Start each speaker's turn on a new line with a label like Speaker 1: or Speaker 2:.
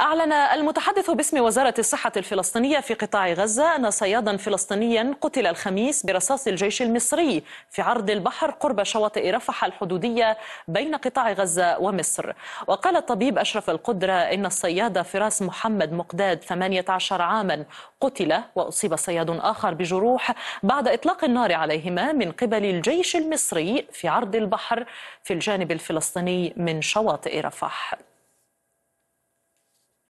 Speaker 1: أعلن المتحدث باسم وزارة الصحة الفلسطينية في قطاع غزة أن صيادا فلسطينيا قتل الخميس برصاص الجيش المصري في عرض البحر قرب شواطئ رفح الحدودية بين قطاع غزة ومصر وقال الطبيب أشرف القدرة إن الصياد فراس محمد مقداد 18 عاما قتل وأصيب صياد آخر بجروح بعد إطلاق النار عليهما من قبل الجيش المصري في عرض البحر في الجانب الفلسطيني من شواطئ رفح